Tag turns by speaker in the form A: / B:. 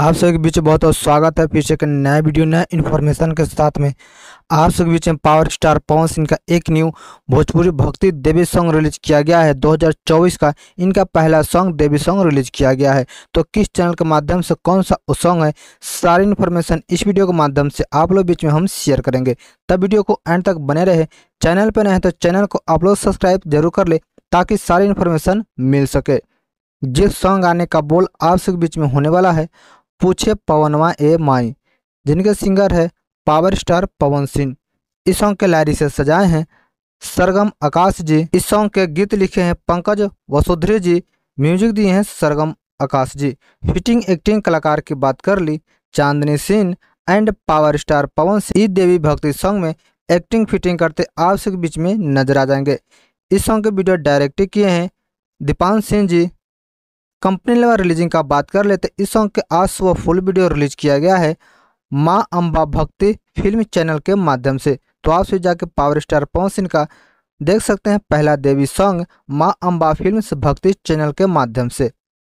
A: आप सभी के बीच बहुत बहुत स्वागत है पीछे एक नया वीडियो नया इन्फॉर्मेशन के साथ में आप सभी के बीच में पावर स्टार पवन सिंह का एक न्यू भोजपुरी भक्ति देवी सॉन्ग रिलीज किया गया है 2024 का इनका पहला सॉन्ग देवी सॉन्ग रिलीज किया गया है तो किस चैनल के माध्यम से कौन सा सॉन्ग है सारी इन्फॉर्मेशन इस वीडियो के माध्यम से आप लोग बीच में हम शेयर करेंगे तब वीडियो को एंड तक बने रहे चैनल पर नहीं तो चैनल को आप लोग सब्सक्राइब जरूर कर ले ताकि सारी इन्फॉर्मेशन मिल सके जिस सॉन्ग आने का बोल आप सभी बीच में होने वाला है पूछे पवनवा ए माई जिनके सिंगर है पावर स्टार पवन सिंह इस सॉन्ग के लायरी से सजाए हैं सरगम आकाश जी इस सॉन्ग के गीत लिखे हैं पंकज वसुधरी जी म्यूजिक दिए हैं सरगम आकाश जी फिटिंग एक्टिंग कलाकार की बात कर ली Chandni Singh and power star Pawan Singh देवी भक्ति सॉन्ग में एक्टिंग फिटिंग करते आपसे बीच में नजर आ जाएंगे इस सॉन्ग के वीडियो डायरेक्ट किए हैं Deepansh Singh ji company level releasing का बात कर लेते इस सॉन्ग के आज सुबह फुल वीडियो रिलीज किया गया है माँ अम्बा भक्ति फिल्म चैनल के माध्यम से तो आप से जाके पावर स्टार पवन सिंह का देख सकते हैं पहला देवी सॉन्ग माँ अम्बा फिल्म भक्ति चैनल के माध्यम से